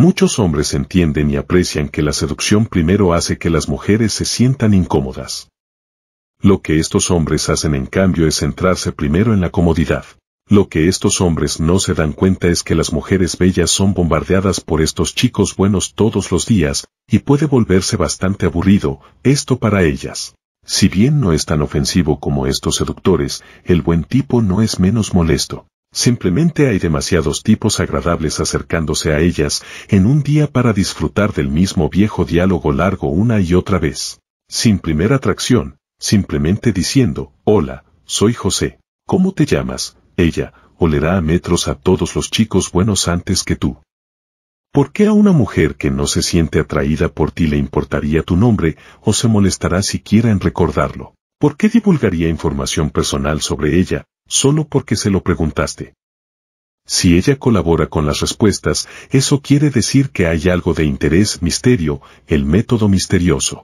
Muchos hombres entienden y aprecian que la seducción primero hace que las mujeres se sientan incómodas. Lo que estos hombres hacen en cambio es centrarse primero en la comodidad. Lo que estos hombres no se dan cuenta es que las mujeres bellas son bombardeadas por estos chicos buenos todos los días, y puede volverse bastante aburrido, esto para ellas. Si bien no es tan ofensivo como estos seductores, el buen tipo no es menos molesto. Simplemente hay demasiados tipos agradables acercándose a ellas en un día para disfrutar del mismo viejo diálogo largo una y otra vez. Sin primera atracción, simplemente diciendo, hola, soy José. ¿Cómo te llamas? Ella, olerá a metros a todos los chicos buenos antes que tú. ¿Por qué a una mujer que no se siente atraída por ti le importaría tu nombre o se molestará siquiera en recordarlo? ¿Por qué divulgaría información personal sobre ella, solo porque se lo preguntaste. Si ella colabora con las respuestas, eso quiere decir que hay algo de interés misterio, el método misterioso.